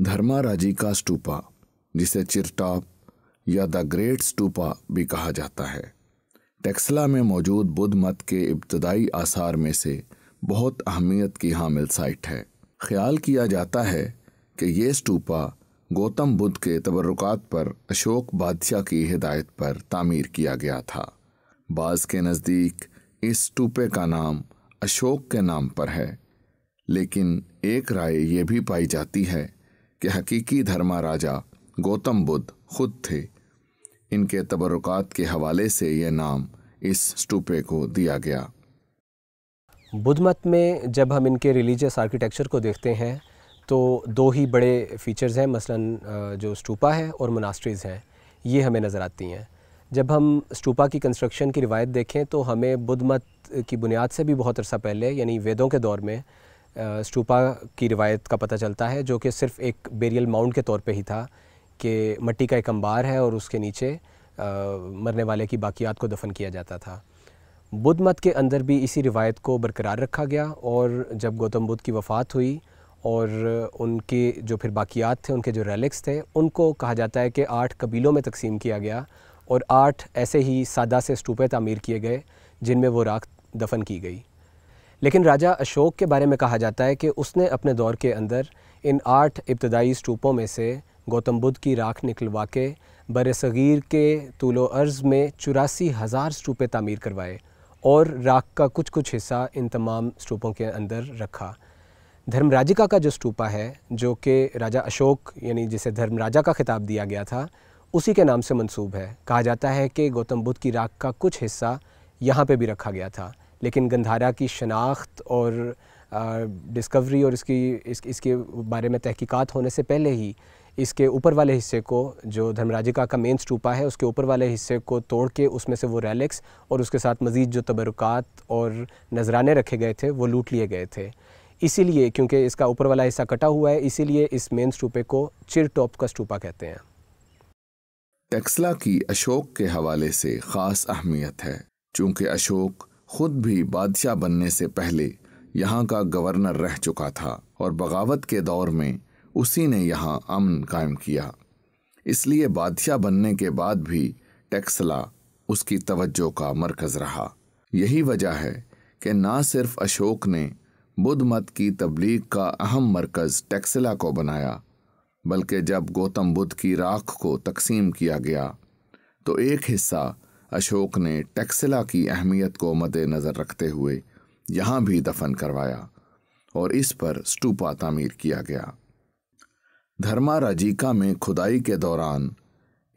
धर्माराजी का स्टूपा जिसे चिरटॉप या द ग्रेट स्टूपा भी कहा जाता है टेक्सला में मौजूद बुद्ध मत के इब्तदाई आसार में से बहुत अहमियत की हामिल साइट है ख्याल किया जाता है कि ये स्टूपा गौतम बुद्ध के तबरक़ात पर अशोक बादशाह की हिदायत पर तामीर किया गया था बाज़ के नज़दीक इस स्टूपे का नाम अशोक के नाम पर है लेकिन एक राय यह भी पाई जाती है कि हकीकी धर्मा राजा गौतम बुद्ध खुद थे इनके तबरुकात के हवाले से यह नाम इस स्टूपे को दिया गया बुद्ध मत में जब हम इनके रिलीजियस आर्किटेक्चर को देखते हैं तो दो ही बड़े फीचर्स हैं मसलन जो स्टूपा है और मोनास्ट्रीज़ हैं ये हमें नज़र आती हैं जब हम स्टूपा की कंस्ट्रक्शन की रिवायत देखें तो हमें बुद्ध मत की बुनियाद से भी बहुत अरसा पहले यानी वेदों के दौर में स्टूपा की रिवायत का पता चलता है जो कि सिर्फ एक बेरियल माउंट के तौर पे ही था कि मट्टी का एक अंबार है और उसके नीचे मरने वाले की बाकियात को दफन किया जाता था बुद्ध मत के अंदर भी इसी रिवायत को बरकरार रखा गया और जब गौतम बुद्ध की वफ़ात हुई और उनके जो फिर बाकियात थे उनके जो रेलिक्स थे उनको कहा जाता है कि आठ कबीलों में तकसीम किया गया और आठ ऐसे ही सादा से स्टूपे तमीर किए गए जिनमें वो राख दफन की गई लेकिन राजा अशोक के बारे में कहा जाता है कि उसने अपने दौर के अंदर इन आठ इब्तदाई स्टूपों में से गौतम बुद्ध की राख निकलवा के बर सग़ीर के तूलो अर्ज़ में चौरासी हज़ार स्टूपे तामीर करवाए और राख का कुछ कुछ हिस्सा इन तमाम स्टूपों के अंदर रखा धर्मराजिका का जो स्टूपा है जो कि राजा अशोक यानी जिसे धर्मराजा का खिताब दिया गया था उसी के नाम से मंसूब है कहा जाता है कि गौतम बुद्ध की राख का कुछ हिस्सा यहाँ पे भी रखा गया था लेकिन गंधारा की शनाख्त और डिस्कवरी और इसकी इस, इसके बारे में तहकीकात होने से पहले ही इसके ऊपर वाले हिस्से को जो धर्मराजिका का मेन स्टूपा है उसके ऊपर वाले हिस्से को तोड़ के उसमें से वो रैलिक्स और उसके साथ मज़ीद जो तबरक़ात और नजराने रखे गए थे वो लूट लिए गए थे इसीलिए क्योंकि इसका ऊपर वाला हिस्सा कटा हुआ है इसीलिए इस मेन स्टूपे को चिर टॉप का स्टूपा कहते हैं टेक्सला की अशोक के हवाले से ख़ास अहमियत है चूँकि अशोक खुद भी बादशाह बनने से पहले यहाँ का गवर्नर रह चुका था और बगावत के दौर में उसी ने यहाँ अमन कायम किया इसलिए बादशाह बनने के बाद भी टेक्सला उसकी तवज्जो का मरकज़ रहा यही वजह है कि ना सिर्फ अशोक ने बुद्ध मत की तबलीग का अहम मरकज़ टेक्सला को बनाया बल्कि जब गौतम बुद्ध की राख को तकसीम किया गया तो एक हिस्सा अशोक ने टैक्सिला की अहमियत को मद्देनज़र रखते हुए यहाँ भी दफन करवाया और इस पर स्टूपा तामीर किया गया धर्मा राजीका में खुदाई के दौरान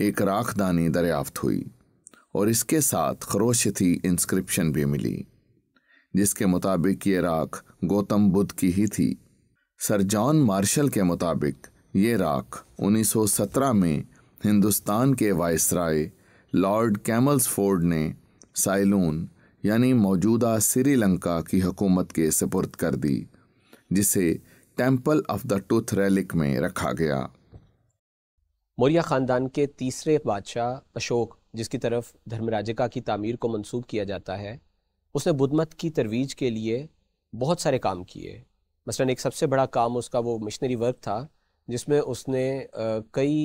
एक राखदानी दरियाफ्त हुई और इसके साथ खरोशती इंस्क्रिप्शन भी मिली जिसके मुताबिक ये राख गौतम बुद्ध की ही थी सर जॉन मार्शल के मुताबिक ये राख 1917 में हिंदुस्तान के वायसराय लॉर्ड कैमल्स फोर्ड ने साइलून यानी मौजूदा श्रीलंका की हुकूमत के सपुर्द कर दी जिसे temple of the tooth relic में रखा गया मौर्य ख़ानदान के तीसरे बादशाह अशोक जिसकी तरफ धर्मराजिका की तामीर को मंसूब किया जाता है उसने बुद्धमत की तरवीज के लिए बहुत सारे काम किए मसलन एक सबसे बड़ा काम उसका वो मिशनरी वर्क था जिसमें उसने कई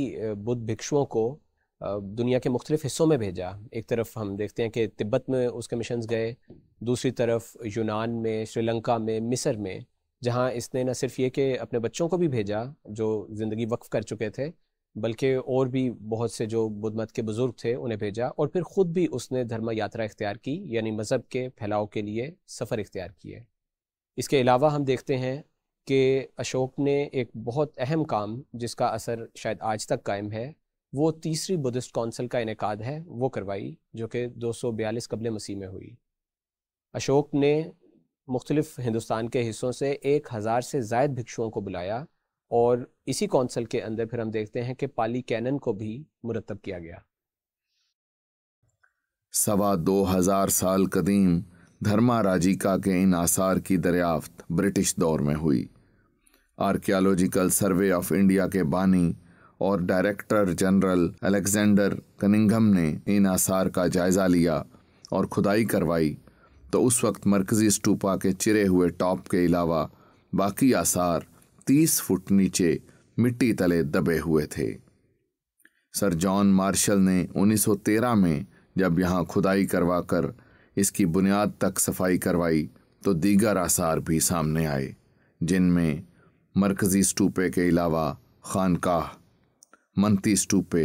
बुद्ध भिक्षुओं को दुनिया के मुख्तलिफ हिस्सों में भेजा एक तरफ हम देखते हैं कि तिब्बत में उसके मिशन गए दूसरी तरफ यूनान में श्रीलंका में मिस्र में जहाँ इसने न सिर्फ ये कि अपने बच्चों को भी भेजा जो ज़िंदगी वक्फ कर चुके थे बल्कि और भी बहुत से जो बुद्ध मत के बुज़ुर्ग थे उन्हें भेजा और फिर ख़ुद भी उसने धर्म यात्रा इख्तियार की यानी मज़हब के फैलाव के लिए सफ़र इख्तियार किए इसके अलावा हम देखते हैं कि अशोक ने एक बहुत अहम काम जिसका असर शायद आज तक कायम है वो तीसरी बुद्धिस्ट कौंसिल का इनका है वो करवाई जो कि दो सौ बयालीस कबल मसीह में हुई अशोक ने मुख्तलिफ हिंदुस्तान के हिस्सों से एक हज़ार से जायद भिक्षुओं को बुलाया और इसी कौंसल के अंदर फिर हम देखते हैं कि पाली कैनन को भी मुरतब किया गया सवा दो हज़ार साल कदीम धर्मा राजिका के इन आसार की दरियाफ्त ब्रिटिश दौर में हुई आर्कियोलॉजिकल सर्वे ऑफ इंडिया के बानी और डायरेक्टर जनरल अलेक्जेंडर कनिंगम ने इन आसार का जायज़ा लिया और खुदाई करवाई तो उस वक्त मरकज़ी स्टूपा के चिरे हुए टॉप के अलावा बाकी आसार तीस फुट नीचे मिट्टी तले दबे हुए थे सर जॉन मार्शल ने 1913 में जब यहाँ खुदाई करवा कर इसकी बुनियाद तक सफाई करवाई तो दीगर आसार भी सामने आए जिनमें मरकज़ी स्टूपे के अलावा खानकाह मंती टूपे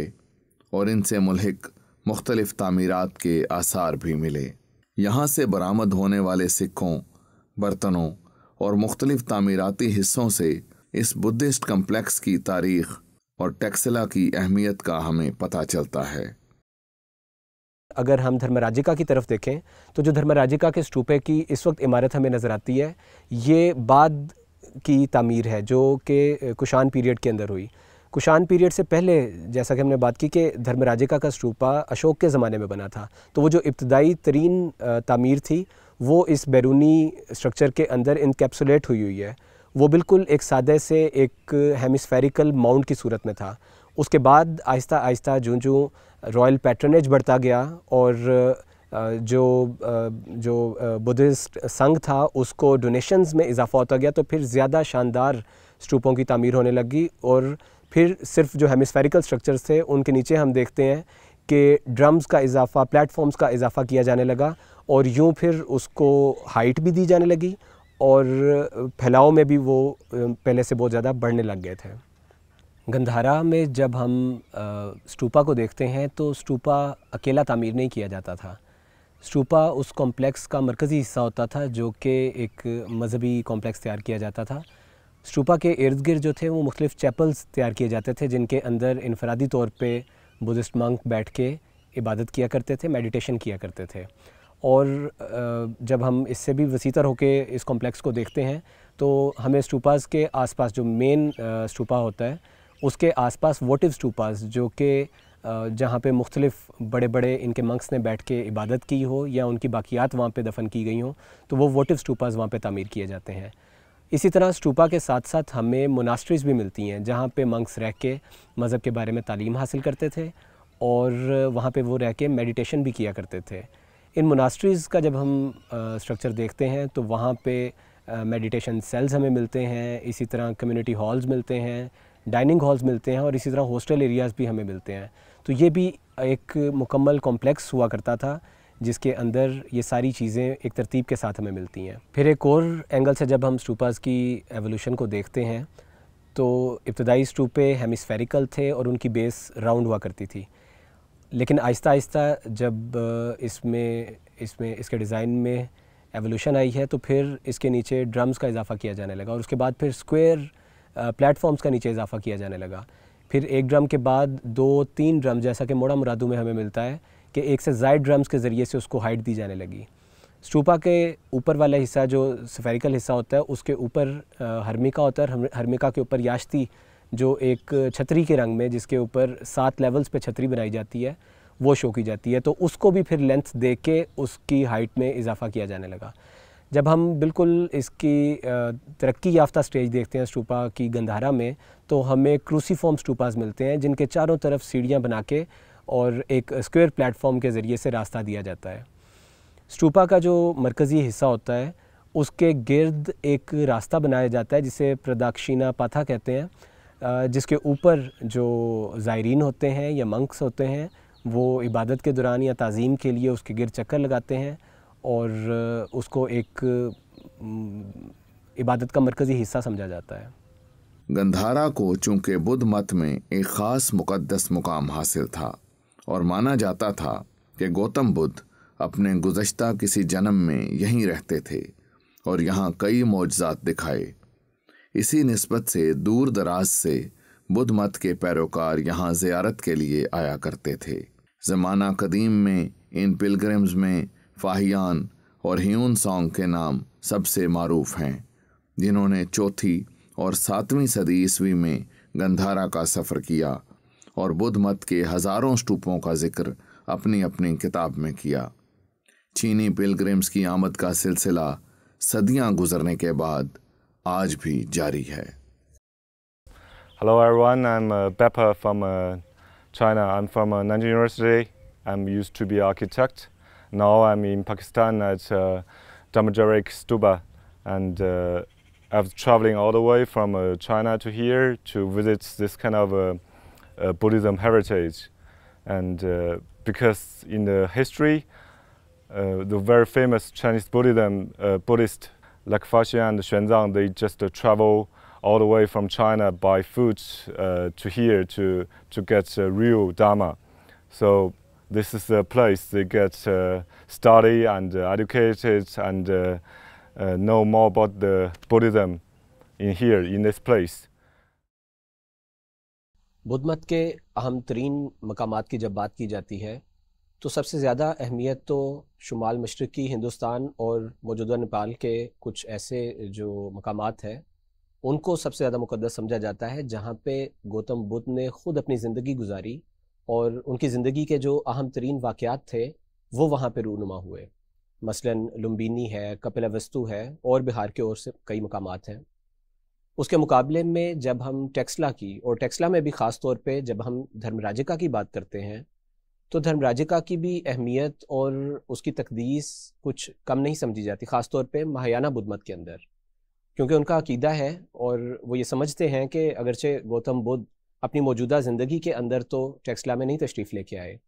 और इनसे मुलहक मुख्तलिफ तमीरत के आसार भी मिले यहाँ से बरामद होने वाले सिक्कों बर्तनों और मुख्तलिफ तमीराती हिस्सों से इस बुद्धिस्ट कम्प्लेक्स की तारीख और टेक्सला की अहमियत का हमें पता चलता है अगर हम धर्मराजिका की तरफ देखें तो जो धर्मराजिका के स्टूपे की इस वक्त इमारत हमें नज़र आती है ये बाद की तमीर है जो कि कुशान पीरियड के अंदर हुई कुशान पीरियड से पहले जैसा कि हमने बात की कि धर्मराजिका का स्टूपा अशोक के ज़माने में बना था तो वो जो इब्तदाई तरीन तामीर थी वो इस बैरूनी स्ट्रक्चर के अंदर इनकेप्सुलेट हुई हुई है वो बिल्कुल एक सादे से एक हेमिसफेरिकल माउंट की सूरत में था उसके बाद आहिस्ता आहिस्ता जूँ जूँ रॉयल पैटर्नेज बढ़ता गया और जो जो बुद्धिस्ट संघ था उसको डोनेशंस में इजाफा होता गया तो फिर ज़्यादा शानदार स्टूपों की तमीर होने लगी और फिर सिर्फ जो हेमिस्फेरिकल स्ट्रक्चर्स थे उनके नीचे हम देखते हैं कि ड्रम्स का इजाफा प्लेटफॉर्म्स का इजाफा किया जाने लगा और यूँ फिर उसको हाइट भी दी जाने लगी और फैलाव में भी वो पहले से बहुत ज़्यादा बढ़ने लग गए थे गंधारा में जब हम स्टूपा को देखते हैं तो स्टूपा अकेला तामीर नहीं किया जाता था स्टूपा उस कॉम्प्लेक्स का मरकज़ी हिस्सा होता था जो कि एक मजहबी कॉम्प्लेक्स तैयार किया जाता था स्टूपा के इर्द गिर्द जो थे वो मुख्तलिफ चैपल्स तैयार किए जाते थे जिनके अंदर इनफरादी तौर पर बुद्धिस्ट मंक बैठ के इबादत किया करते थे मेडिटेशन किया करते थे और जब हम इससे भी वसीतर होकर इस कॉम्प्लेक्स को देखते हैं तो हमें स्टूपाज़ के आसपास जो मेन स्टूपा होता है उसके आसपास वोटिव स्टूपाज जो कि जहाँ पे मुख्तलिफ बड़े बड़े इनके मंक्स ने बैठ के इबादत की हो या उनकी बाकियात वहाँ पे दफन की गई हों तो वो वोटिव स्टूपाज वहाँ पे तामीर किए जाते हैं इसी तरह स्टूपा के साथ साथ हमें मोनास्ट्रीज़ भी मिलती हैं जहाँ पे मंक्स रह के मज़हब के बारे में तालीम हासिल करते थे और वहाँ पे वो रह के मेडिटेशन भी किया करते थे इन मोनास्ट्रीज़ का जब हम स्ट्रक्चर देखते हैं तो वहाँ पे मेडिटेशन सेल्स हमें मिलते हैं इसी तरह कम्युनिटी हॉल्स मिलते हैं डाइनिंग हॉल्स मिलते हैं और इसी तरह हॉस्टल एरियाज़ भी हमें मिलते हैं तो ये भी एक मुकम्मल कॉम्प्लेक्स हुआ करता था जिसके अंदर ये सारी चीज़ें एक तरतीब के साथ हमें मिलती हैं फिर एक और एंगल से जब हम स्टूपाज की एवोल्यूशन को देखते हैं तो इब्तदाई स्टूपे हेमिसफेरिकल थे और उनकी बेस राउंड हुआ करती थी लेकिन आहिस्ता आहिस्ता जब इसमें इसमें इसके डिज़ाइन में एवोल्यूशन आई है तो फिर इसके नीचे ड्रम्स का इजाफा किया जाने लगा और उसके बाद फिर स्क्वेयर प्लेटफॉर्म्स का नीचे इजाफा किया जाने लगा फिर एक ड्रम के बाद दो तीन ड्रम जैसा कि मोड़ा मुरादू में हमें मिलता है कि एक से जायद ड्रम्स के ज़रिए से उसको हाइट दी जाने लगी स्टूपा के ऊपर वाला हिस्सा जो सफेरिकल हिस्सा होता है उसके ऊपर हर्मिका होता है हर्मिका के ऊपर याश्ती जो एक छतरी के रंग में जिसके ऊपर सात लेवल्स पे छतरी बनाई जाती है वो शो की जाती है तो उसको भी फिर लेंथ दे के उसकी हाइट में इजाफा किया जाने लगा जब हम बिल्कुल इसकी तरक्की याफ्ता स्टेज देखते हैं स्टूपा की गंधारा में तो हमें क्रूसीफॉर्म स्टूपाज मिलते हैं जिनके चारों तरफ सीढ़ियाँ बना के और एक स्क्वेयर प्लेटफॉर्म के ज़रिए से रास्ता दिया जाता है स्टूपा का जो मरकज़ी हिस्सा होता है उसके गिर्द एक रास्ता बनाया जाता है जिसे प्रदाक्षिणा पाथा कहते हैं जिसके ऊपर जो ज़ायरीन होते हैं या मंक्स होते हैं वो इबादत के दौरान या तज़ीम के लिए उसके गिर चक्कर लगाते हैं और उसको एक इबादत का मरकज़ी हिस्सा समझा जाता है गंधारा को चूंकि बुद्ध मत में एक ख़ास मुकदस मुकाम हासिल था और माना जाता था कि गौतम बुद्ध अपने गुजश्ता किसी जन्म में यहीं रहते थे और यहाँ कई मौजात दिखाए इसी नस्बत से दूर दराज से बुद्ध मत के पैरोकार यहाँ ज्यारत के लिए आया करते थे ज़माना कदीम में इन पिलग्रम्स में फाहियान और ह्यून सॉन्ग के नाम सबसे मरूफ हैं जिन्होंने चौथी और सातवीं सदी ईस्वी में गंधारा का सफ़र किया और बुद्ध मत के हजारों स्टूपों का जिक्र अपनी अपनी किताब में किया चीनी पिलग्रिम्स की आमद का सिलसिला सदियां गुजरने के बाद आज भी जारी है hello everyone I am Pepper from China I am from Nanjing university I am used to be architect now I am in Pakistan at Damajarek Stuba and I am travelling all the way from China to here to visit this kind of Uh, Buddhism heritage. And uh, because in the history, uh, the very famous Chinese Buddhism, Buddhist like Faxian and Xuanzang, they just travel all the way from China by foot to here to, to get real Dharma. So this is the place they get uh, study and uh, educated and uh, know more about the Buddhism in here, in this place. Buddha मत के अहम तरीन मकाम की जब बात की जाती है तो सबसे ज़्यादा अहमियत तो शुमाल मशरक़ी हिंदुस्तान और मौजूदा नेपाल के कुछ ऐसे जो मकाम हैं उनको सबसे ज़्यादा मुकदस समझा जाता है जहाँ पे गौतम बुद्ध ने ख़ुद अपनी ज़िंदगी गुजारी और उनकी ज़िंदगी के जो अहम तरीन वाक़ात थे वो वहाँ पर रूनुमा हुए मसलन लुम्बिनी है कपिलावस्तु है और बिहार के और से कई मकाम हैं उसके मुकाबले में जब हम टेक्सला की और टेक्सला में भी ख़ास तौर पे जब हम धर्मराजिका की बात करते हैं तो धर्मराजिका की भी अहमियत और उसकी तकदीस कुछ कम नहीं समझी जाती ख़ास तौर पे महायाना मत के अंदर क्योंकि उनका अकीदा है और वो ये समझते हैं कि अगरचे गौतम बुद्ध अपनी मौजूदा ज़िंदगी के अंदर तो टेक्सला में नहीं तशरीफ़ लेके आए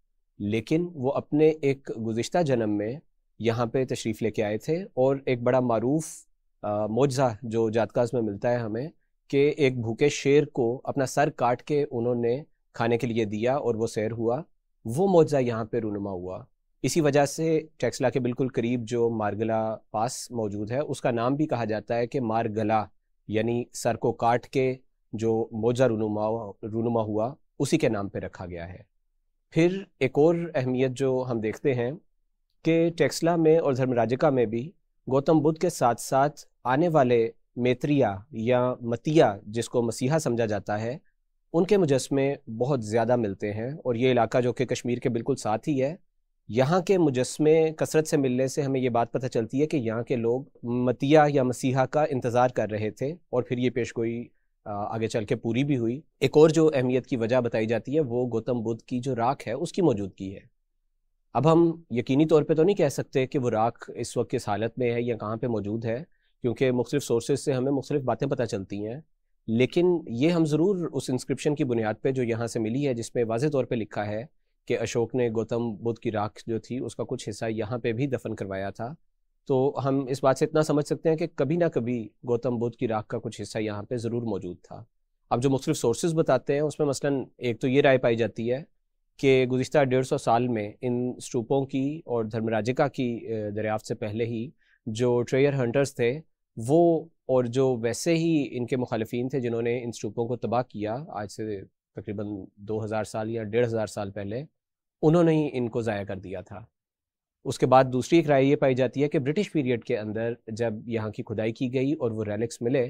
लेकिन वो अपने एक गुज्त जन्म में यहाँ पे तशरीफ़ लेके आए थे और एक बड़ा मरूफ़ मोजा जो जातकाज में मिलता है हमें कि एक भूखे शेर को अपना सर काट के उन्होंने खाने के लिए दिया और वो सैर हुआ वो मुआवजा यहाँ पे रूनुमा हुआ इसी वजह से टेक्सला के बिल्कुल करीब जो मारगला पास मौजूद है उसका नाम भी कहा जाता है कि मारगला यानी सर को काट के जो मोजा रूनुमा रूनुमा हुआ उसी के नाम पर रखा गया है फिर एक और अहमियत जो हम देखते हैं कि टेक्सला में और धर्मराजिका में भी गौतम बुद्ध के साथ साथ आने वाले मेत्रिया या मतिया जिसको मसीहा समझा जाता है उनके मुजस्मे बहुत ज़्यादा मिलते हैं और ये इलाका जो कि कश्मीर के बिल्कुल साथ ही है यहाँ के मुजस्मे कसरत से मिलने से हमें ये बात पता चलती है कि यहाँ के लोग मतिया या मसीहा का इंतज़ार कर रहे थे और फिर ये पेश गोई आगे चल के पूरी भी हुई एक और जो अहमियत की वजह बताई जाती है वो गौतम बुद्ध की जो राख है उसकी मौजूदगी है अब हम यकीनी तौर पे तो नहीं कह सकते कि वो राख इस वक्त किस हालत में है या कहाँ पे मौजूद है क्योंकि मुख्तलिफ सोर्सेज से हमें मुख्तलिफ बातें पता चलती हैं लेकिन ये हम ज़रूर उस इंस्क्रिप्शन की बुनियाद पर जो यहाँ से मिली है जिसमें वाज तौर पर लिखा है कि अशोक ने गौतम बुद्ध की राख जो थी उसका कुछ हिस्सा यहाँ पर भी दफन करवाया था तो हम इस बात से इतना समझ सकते हैं कि कभी ना कभी गौतम बुद्ध की राख का कुछ हिस्सा यहाँ पर ज़रूर मौजूद था अब जो मुख्तलिफ सोर्सेज बताते हैं उसमें मसलन एक तो ये राय पाई जाती है कि गुज्त डेढ़ सौ साल में इन स्टूपों की और धर्मराजिका की दरियाफ्त से पहले ही जो ट्रेयर हंटर्स थे वो और जो वैसे ही इनके मुखालफी थे जिन्होंने इन स्टूपों को तबाह किया आज से तकरीबन 2000 साल या डेढ़ हज़ार साल पहले उन्होंने ही इनको ज़ाया कर दिया था उसके बाद दूसरी एक राय ये पाई जाती है कि ब्रिटिश पीरियड के अंदर जब यहाँ की खुदाई की गई और वो रेलिक्स मिले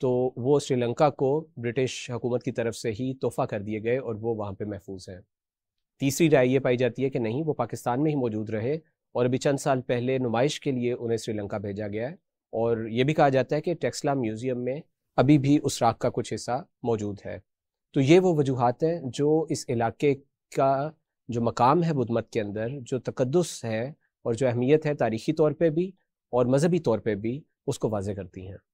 तो वो श्रीलंका को ब्रिटिश हुकूमत की तरफ से ही तोहफ़ा कर दिए गए और वो वहाँ पर महफूज हैं तीसरी राय ये पाई जाती है कि नहीं वो पाकिस्तान में ही मौजूद रहे और अभी चंद साल पहले नुमाइश के लिए उन्हें श्रीलंका भेजा गया है और ये भी कहा जाता है कि टेक्सला म्यूज़ियम में अभी भी उस राख का कुछ हिस्सा मौजूद है तो ये वो वजूहत हैं जो इस इलाके का जो मकाम है बुद्धमत के अंदर जो तकदस है और जो अहमियत है तारीखी तौर पर भी और मजहबी तौर पर भी उसको वाजह करती हैं